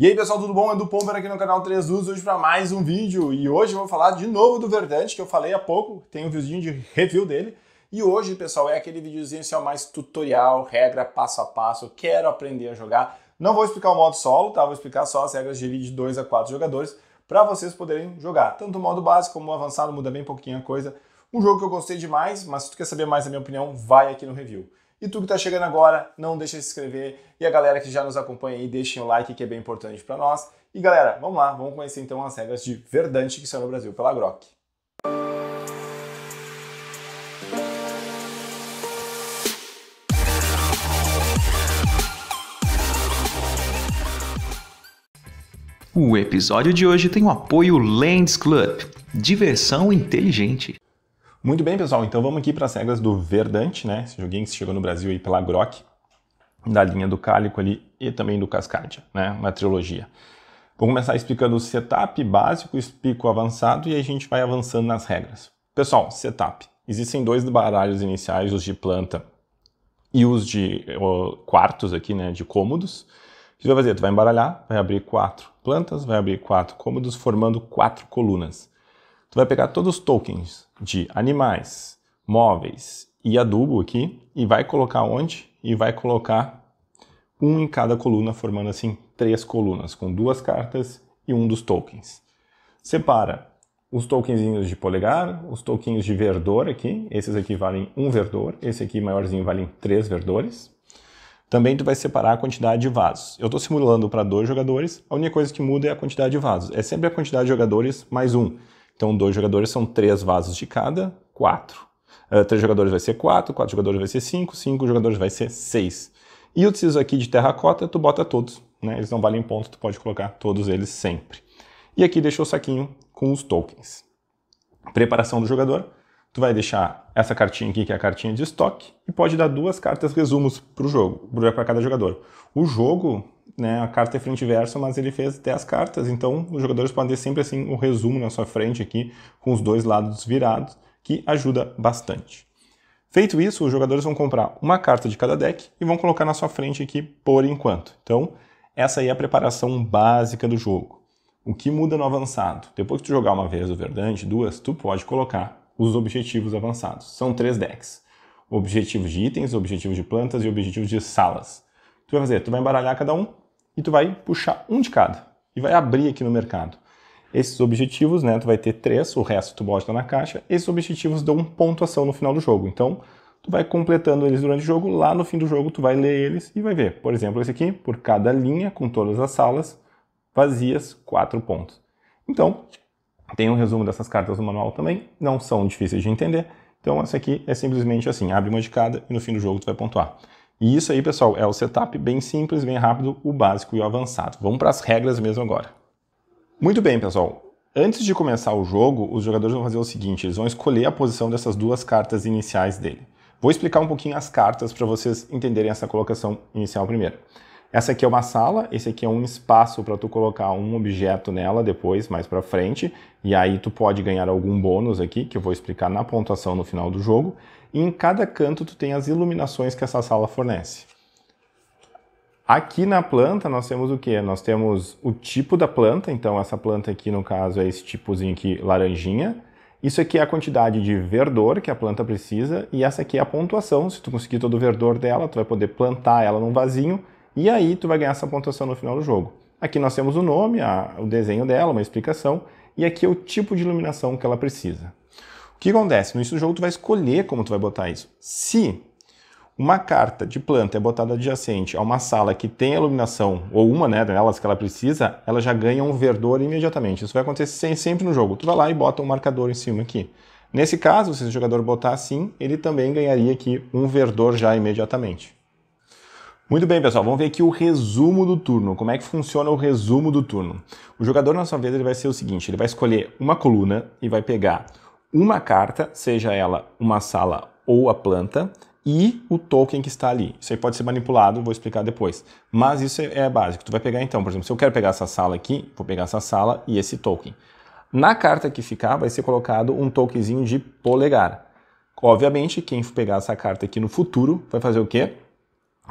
E aí pessoal, tudo bom? É do Pomper aqui no canal 3 Luz, hoje para mais um vídeo. E hoje eu vou falar de novo do Verdante, que eu falei há pouco, tem um videozinho de review dele. E hoje, pessoal, é aquele videozinho assim, mais tutorial, regra, passo a passo, quero aprender a jogar. Não vou explicar o modo solo, tá? Vou explicar só as regras de lead de 2 a 4 jogadores, para vocês poderem jogar. Tanto o modo básico como o avançado, muda bem pouquinho a coisa. Um jogo que eu gostei demais, mas se tu quer saber mais da minha opinião, vai aqui no review. E tu que está chegando agora, não deixa de se inscrever. E a galera que já nos acompanha aí, deixem o like que é bem importante para nós. E galera, vamos lá, vamos conhecer então as regras de Verdante que saiu no Brasil pela Grok. O episódio de hoje tem o apoio Lands Club. Diversão inteligente. Muito bem, pessoal, então vamos aqui para as regras do Verdante, né? Esse joguinho que chegou no Brasil aí pela Grok, da linha do Cálico ali e também do Cascadia, né? Uma trilogia. Vou começar explicando o setup básico, explico o avançado e aí a gente vai avançando nas regras. Pessoal, setup. Existem dois baralhos iniciais, os de planta e os de quartos aqui, né, de cômodos. O que você vai fazer? Tu vai embaralhar, vai abrir quatro plantas, vai abrir quatro cômodos, formando quatro colunas tu vai pegar todos os tokens de animais, móveis e adubo aqui e vai colocar onde? E vai colocar um em cada coluna, formando assim três colunas, com duas cartas e um dos tokens. Separa os tokenzinhos de polegar, os tokens de verdor aqui, esses aqui valem um verdor, esse aqui maiorzinho vale três verdores. Também tu vai separar a quantidade de vasos. Eu estou simulando para dois jogadores, a única coisa que muda é a quantidade de vasos. É sempre a quantidade de jogadores mais um. Então, dois jogadores são três vasos de cada, quatro. Uh, três jogadores vai ser quatro, quatro jogadores vai ser cinco, cinco jogadores vai ser seis. E o preciso aqui de terracota, tu bota todos, né? Eles não valem ponto, tu pode colocar todos eles sempre. E aqui deixou o saquinho com os tokens. Preparação do jogador. Tu vai deixar essa cartinha aqui, que é a cartinha de estoque, e pode dar duas cartas resumos para o jogo, para cada jogador. O jogo, né, a carta é frente e verso, mas ele fez 10 cartas, então os jogadores podem ter sempre assim um resumo na sua frente aqui, com os dois lados virados, que ajuda bastante. Feito isso, os jogadores vão comprar uma carta de cada deck e vão colocar na sua frente aqui por enquanto. Então, essa aí é a preparação básica do jogo. O que muda no avançado? Depois que tu jogar uma vez o Verdante, duas, tu pode colocar os objetivos avançados. São três decks. Objetivos de itens, objetivos de plantas e objetivos de salas. Tu vai fazer, tu vai embaralhar cada um e tu vai puxar um de cada e vai abrir aqui no mercado. Esses objetivos, né, tu vai ter três, o resto tu bota na caixa. Esses objetivos dão pontuação no final do jogo. Então, tu vai completando eles durante o jogo, lá no fim do jogo tu vai ler eles e vai ver. Por exemplo, esse aqui, por cada linha com todas as salas vazias, quatro pontos. Então, tem um resumo dessas cartas no manual também, não são difíceis de entender. Então essa aqui é simplesmente assim, abre uma de cada e no fim do jogo tu vai pontuar. E isso aí, pessoal, é o setup bem simples, bem rápido, o básico e o avançado. Vamos para as regras mesmo agora. Muito bem, pessoal. Antes de começar o jogo, os jogadores vão fazer o seguinte, eles vão escolher a posição dessas duas cartas iniciais dele. Vou explicar um pouquinho as cartas para vocês entenderem essa colocação inicial primeiro. Essa aqui é uma sala, esse aqui é um espaço para tu colocar um objeto nela depois, mais para frente, e aí tu pode ganhar algum bônus aqui, que eu vou explicar na pontuação no final do jogo, e em cada canto tu tem as iluminações que essa sala fornece. Aqui na planta nós temos o que? Nós temos o tipo da planta, então essa planta aqui no caso é esse tipozinho aqui laranjinha. Isso aqui é a quantidade de verdor que a planta precisa e essa aqui é a pontuação. Se tu conseguir todo o verdor dela, tu vai poder plantar ela num vasinho e aí tu vai ganhar essa pontuação no final do jogo. Aqui nós temos o nome, a, o desenho dela, uma explicação, e aqui é o tipo de iluminação que ela precisa. O que acontece? No início do jogo tu vai escolher como tu vai botar isso. Se uma carta de planta é botada adjacente a uma sala que tem a iluminação, ou uma né, delas que ela precisa, ela já ganha um verdor imediatamente. Isso vai acontecer sempre no jogo. Tu vai lá e bota um marcador em cima aqui. Nesse caso, se o jogador botar assim, ele também ganharia aqui um verdor já imediatamente. Muito bem, pessoal, vamos ver aqui o resumo do turno. Como é que funciona o resumo do turno? O jogador, na sua vez, ele vai ser o seguinte: ele vai escolher uma coluna e vai pegar uma carta, seja ela uma sala ou a planta, e o token que está ali. Isso aí pode ser manipulado, vou explicar depois. Mas isso é básico. Tu vai pegar então, por exemplo, se eu quero pegar essa sala aqui, vou pegar essa sala e esse token. Na carta que ficar, vai ser colocado um tokenzinho de polegar. Obviamente, quem pegar essa carta aqui no futuro vai fazer o quê?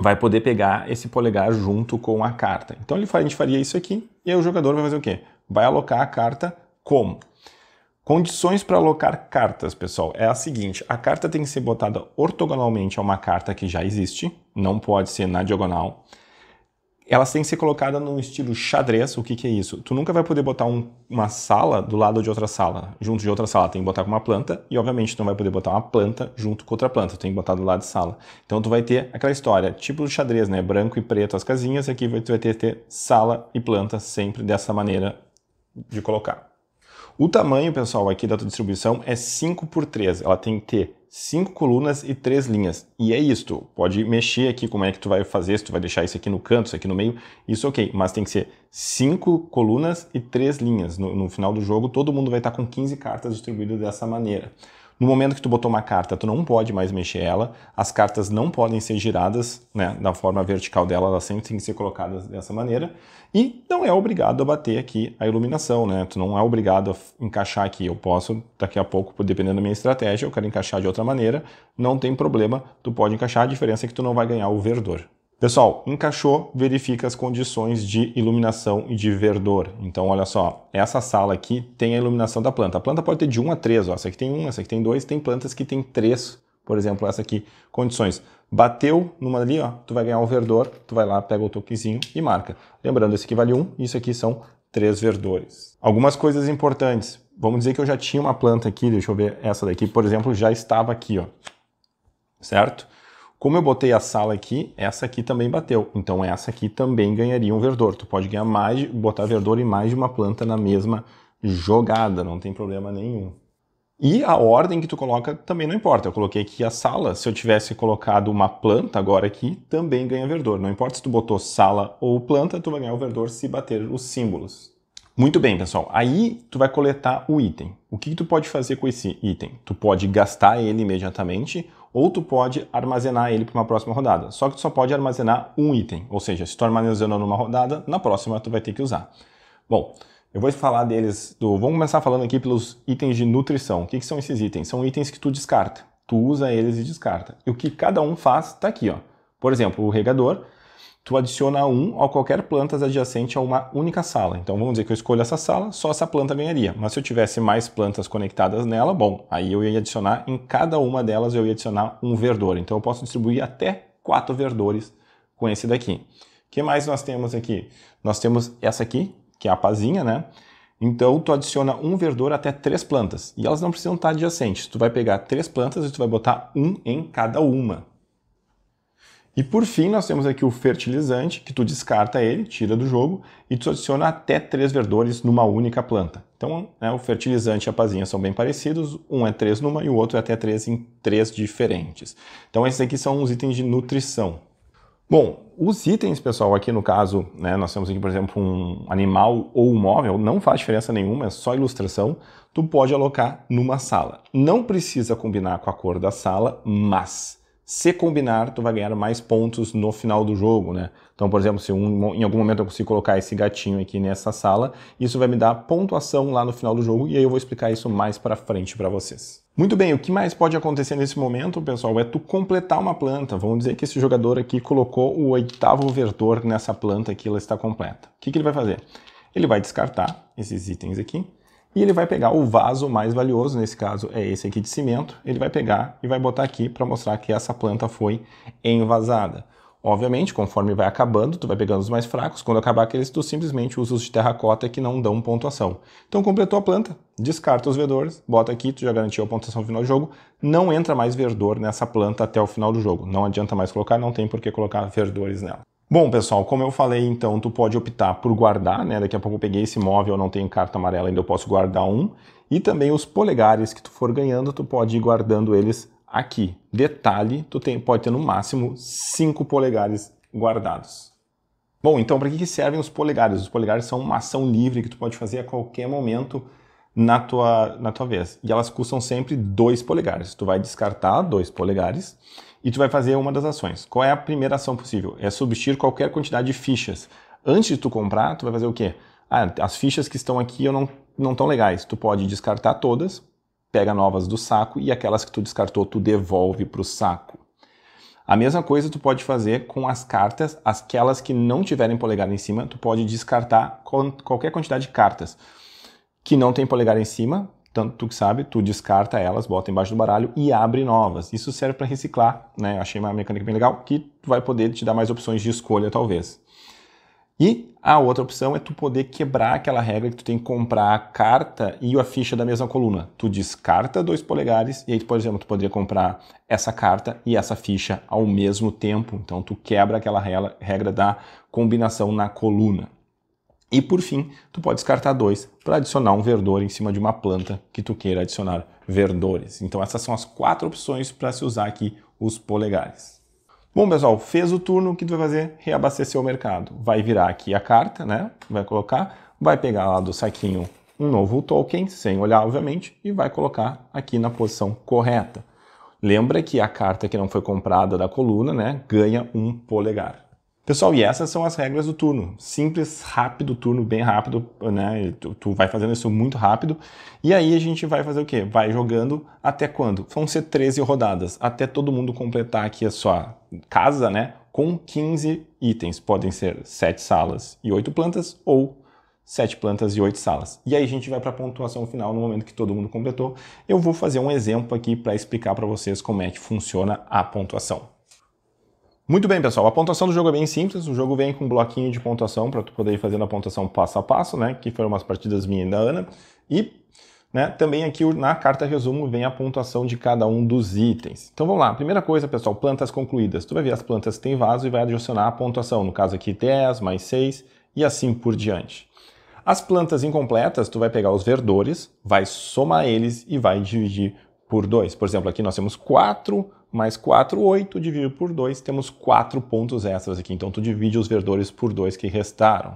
vai poder pegar esse polegar junto com a carta. Então ele, a gente faria isso aqui, e aí o jogador vai fazer o quê? Vai alocar a carta como? Condições para alocar cartas, pessoal, é a seguinte: a carta tem que ser botada ortogonalmente a uma carta que já existe, não pode ser na diagonal elas têm que ser colocadas num estilo xadrez. O que, que é isso? Tu nunca vai poder botar um, uma sala do lado de outra sala, junto de outra sala. Tem que botar com uma planta e, obviamente, tu não vai poder botar uma planta junto com outra planta. Tu tem que botar do lado de sala. Então, tu vai ter aquela história, tipo do xadrez, né? Branco e preto as casinhas. Aqui tu vai ter, ter sala e planta sempre dessa maneira de colocar. O tamanho, pessoal, aqui da tua distribuição é 5 por 3. Ela tem que ter cinco colunas e três linhas. E é isto. Pode mexer aqui como é que tu vai fazer, se tu vai deixar isso aqui no canto, isso aqui no meio, isso ok. Mas tem que ser cinco colunas e três linhas. No, no final do jogo, todo mundo vai estar tá com 15 cartas distribuídas dessa maneira. No momento que tu botou uma carta, tu não pode mais mexer ela, as cartas não podem ser giradas, né, da forma vertical dela, elas sempre têm que ser colocadas dessa maneira, e não é obrigado a bater aqui a iluminação, né, tu não é obrigado a encaixar aqui, eu posso daqui a pouco, dependendo da minha estratégia, eu quero encaixar de outra maneira, não tem problema, tu pode encaixar, a diferença é que tu não vai ganhar o verdor. Pessoal, encaixou, verifica as condições de iluminação e de verdor. Então, olha só, essa sala aqui tem a iluminação da planta. A planta pode ter de 1 a 3, ó. essa aqui tem 1, essa aqui tem 2, tem plantas que tem 3, por exemplo, essa aqui, condições. Bateu numa ali, ó, tu vai ganhar o verdor, tu vai lá, pega o toquezinho e marca. Lembrando, esse aqui vale 1, isso aqui são 3 verdores. Algumas coisas importantes. Vamos dizer que eu já tinha uma planta aqui, deixa eu ver essa daqui, por exemplo, já estava aqui, ó. Certo? Como eu botei a sala aqui, essa aqui também bateu. Então essa aqui também ganharia um verdor. Tu pode ganhar mais, botar verdor e mais de uma planta na mesma jogada, não tem problema nenhum. E a ordem que tu coloca também não importa. Eu coloquei aqui a sala, se eu tivesse colocado uma planta agora aqui, também ganha verdor. Não importa se tu botou sala ou planta, tu vai ganhar o verdor se bater os símbolos. Muito bem, pessoal. Aí tu vai coletar o item. O que, que tu pode fazer com esse item? Tu pode gastar ele imediatamente ou tu pode armazenar ele para uma próxima rodada. Só que tu só pode armazenar um item, ou seja, se tu armazenou numa rodada, na próxima tu vai ter que usar. Bom, eu vou falar deles, do, vamos começar falando aqui pelos itens de nutrição. O que, que são esses itens? São itens que tu descarta, tu usa eles e descarta. E o que cada um faz está aqui, ó. Por exemplo, o regador, tu adiciona um a qualquer planta adjacente a uma única sala. Então vamos dizer que eu escolho essa sala, só essa planta ganharia. Mas se eu tivesse mais plantas conectadas nela, bom, aí eu ia adicionar em cada uma delas eu ia adicionar um verdor. Então eu posso distribuir até quatro verdores com esse daqui. O que mais nós temos aqui? Nós temos essa aqui, que é a pazinha, né? Então tu adiciona um verdor até três plantas e elas não precisam estar adjacentes. Tu vai pegar três plantas e tu vai botar um em cada uma. E por fim, nós temos aqui o fertilizante, que tu descarta ele, tira do jogo, e tu adiciona até três verdores numa única planta. Então, né, o fertilizante e a pazinha são bem parecidos, um é três numa e o outro é até três em três diferentes. Então, esses aqui são os itens de nutrição. Bom, os itens, pessoal, aqui no caso, né, nós temos aqui, por exemplo, um animal ou um móvel, não faz diferença nenhuma, é só ilustração, tu pode alocar numa sala. Não precisa combinar com a cor da sala, mas se combinar, tu vai ganhar mais pontos no final do jogo, né? Então, por exemplo, se um, em algum momento eu consigo colocar esse gatinho aqui nessa sala, isso vai me dar pontuação lá no final do jogo e aí eu vou explicar isso mais para frente para vocês. Muito bem, o que mais pode acontecer nesse momento, pessoal, é tu completar uma planta. Vamos dizer que esse jogador aqui colocou o oitavo verdor nessa planta aqui, ela está completa. O que, que ele vai fazer? Ele vai descartar esses itens aqui e ele vai pegar o vaso mais valioso, nesse caso é esse aqui de cimento, ele vai pegar e vai botar aqui para mostrar que essa planta foi envasada. Obviamente, conforme vai acabando, tu vai pegando os mais fracos, quando acabar aqueles, tu simplesmente usa os de terracota que não dão pontuação. Então completou a planta, descarta os verdores, bota aqui, tu já garantiu a pontuação final do jogo, não entra mais verdor nessa planta até o final do jogo. Não adianta mais colocar, não tem por que colocar verdores nela. Bom, pessoal, como eu falei, então, tu pode optar por guardar, né? Daqui a pouco eu peguei esse móvel, eu não tenho carta amarela, ainda eu posso guardar um. E também os polegares que tu for ganhando, tu pode ir guardando eles aqui. Detalhe, tu tem, pode ter no máximo 5 polegares guardados. Bom, então para que servem os polegares? Os polegares são uma ação livre que tu pode fazer a qualquer momento na tua, na tua vez. E elas custam sempre 2 polegares. Tu vai descartar 2 polegares e tu vai fazer uma das ações. Qual é a primeira ação possível? É substituir qualquer quantidade de fichas. Antes de tu comprar, tu vai fazer o quê? Ah, as fichas que estão aqui eu não não tão legais. Tu pode descartar todas, pega novas do saco e aquelas que tu descartou tu devolve para o saco. A mesma coisa tu pode fazer com as cartas, aquelas que não tiverem polegar em cima, tu pode descartar qualquer quantidade de cartas que não tem polegar em cima, tanto tu que sabe, tu descarta elas, bota embaixo do baralho e abre novas. Isso serve para reciclar, né? Eu achei uma mecânica bem legal que vai poder te dar mais opções de escolha talvez. E a outra opção é tu poder quebrar aquela regra que tu tem que comprar a carta e a ficha da mesma coluna. Tu descarta dois polegares e aí, por exemplo, tu poderia comprar essa carta e essa ficha ao mesmo tempo. Então tu quebra aquela regra da combinação na coluna. E por fim, tu pode descartar dois para adicionar um verdor em cima de uma planta que tu queira adicionar verdores. Então essas são as quatro opções para se usar aqui os polegares. Bom, pessoal, fez o turno, o que tu vai fazer? Reabastecer o mercado. Vai virar aqui a carta, né? Vai colocar, vai pegar lá do saquinho um novo token, sem olhar, obviamente, e vai colocar aqui na posição correta. Lembra que a carta que não foi comprada da coluna, né, ganha um polegar. Pessoal, e essas são as regras do turno. Simples, rápido, turno bem rápido, né? Tu, tu, vai fazendo isso muito rápido. E aí a gente vai fazer o quê? Vai jogando até quando? Vão ser 13 rodadas, até todo mundo completar aqui a sua casa, né? Com 15 itens. Podem ser 7 salas e 8 plantas ou 7 plantas e 8 salas. E aí a gente vai para a pontuação final no momento que todo mundo completou. Eu vou fazer um exemplo aqui para explicar para vocês como é que funciona a pontuação. Muito bem, pessoal. A pontuação do jogo é bem simples. O jogo vem com um bloquinho de pontuação para tu poder ir fazendo a pontuação passo a passo, né? Que foram umas partidas minha e da Ana. E né, também aqui na carta resumo vem a pontuação de cada um dos itens. Então vamos lá. Primeira coisa, pessoal, plantas concluídas. Tu vai ver as plantas que tem vaso e vai adicionar a pontuação. No caso aqui 10 mais 6 e assim por diante. As plantas incompletas, tu vai pegar os verdores, vai somar eles e vai dividir por 2. Por exemplo, aqui nós temos 4 mais 4, 8, dividido por 2, temos 4 pontos extras aqui. Então tu divide os verdores por 2 que restaram.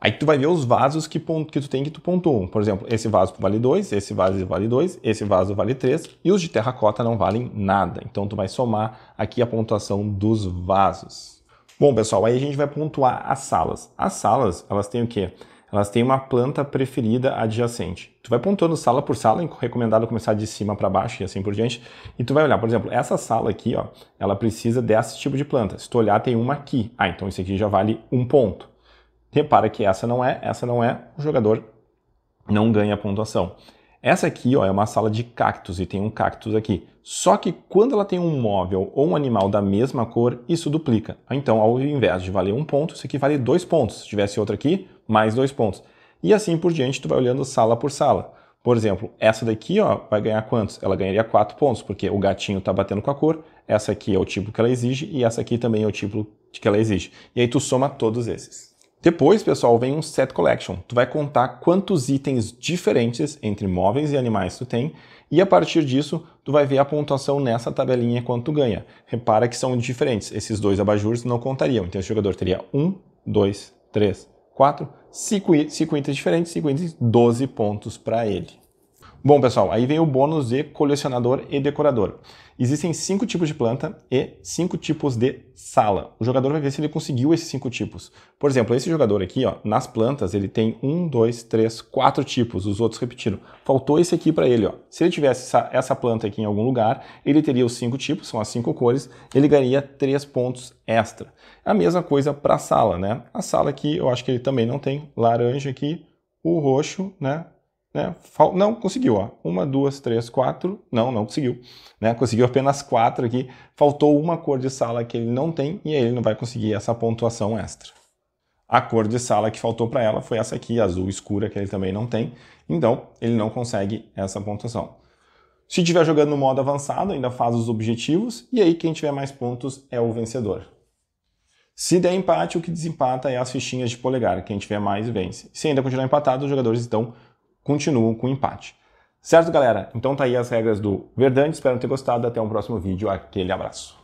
Aí tu vai ver os vasos que, ponto, que tu tem que tu pontua. Por exemplo, esse vaso vale 2, esse vaso vale 2, esse vaso vale 3 e os de terracota não valem nada. Então tu vai somar aqui a pontuação dos vasos. Bom, pessoal, aí a gente vai pontuar as salas. As salas, elas têm o quê? elas têm uma planta preferida adjacente. Tu vai pontuando sala por sala, recomendado começar de cima para baixo e assim por diante, e tu vai olhar, por exemplo, essa sala aqui, ó, ela precisa desse tipo de planta. Se tu olhar, tem uma aqui. Ah, então isso aqui já vale um ponto. Repara que essa não é, essa não é, o jogador não ganha pontuação. Essa aqui ó, é uma sala de cactos e tem um cactus aqui. Só que quando ela tem um móvel ou um animal da mesma cor, isso duplica. Então, ao invés de valer um ponto, isso aqui vale dois pontos. Se tivesse outra aqui, mais dois pontos. E assim por diante, tu vai olhando sala por sala. Por exemplo, essa daqui ó, vai ganhar quantos? Ela ganharia quatro pontos, porque o gatinho está batendo com a cor, essa aqui é o tipo que ela exige e essa aqui também é o tipo que ela exige. E aí tu soma todos esses. Depois, pessoal, vem um set collection. Tu vai contar quantos itens diferentes entre móveis e animais tu tem e a partir disso tu vai ver a pontuação nessa tabelinha quanto tu ganha. Repara que são diferentes. Esses dois abajures não contariam. Então o jogador teria 1, 2, 3, 4, 5 itens diferentes, 5 itens, 12 pontos para ele. Bom, pessoal, aí vem o bônus de colecionador e decorador. Existem cinco tipos de planta e cinco tipos de sala. O jogador vai ver se ele conseguiu esses cinco tipos. Por exemplo, esse jogador aqui, ó, nas plantas, ele tem um, dois, três, quatro tipos. Os outros repetiram. Faltou esse aqui para ele. Ó. Se ele tivesse essa, essa planta aqui em algum lugar, ele teria os cinco tipos, são as cinco cores, ele ganharia três pontos extra. A mesma coisa para a sala, né? A sala aqui, eu acho que ele também não tem laranja aqui, o roxo, né? Né? Não, conseguiu. Ó. Uma, duas, três, quatro. Não, não conseguiu. Né? Conseguiu apenas quatro aqui. Faltou uma cor de sala que ele não tem e aí ele não vai conseguir essa pontuação extra. A cor de sala que faltou para ela foi essa aqui, azul escura, que ele também não tem. Então, ele não consegue essa pontuação. Se estiver jogando no modo avançado, ainda faz os objetivos, e aí quem tiver mais pontos é o vencedor. Se der empate, o que desempata é as fichinhas de polegar. Quem tiver mais vence. Se ainda continuar empatado, os jogadores estão continuam com empate. Certo, galera? Então tá aí as regras do Verdante. Espero ter gostado. Até um próximo vídeo. Aquele abraço.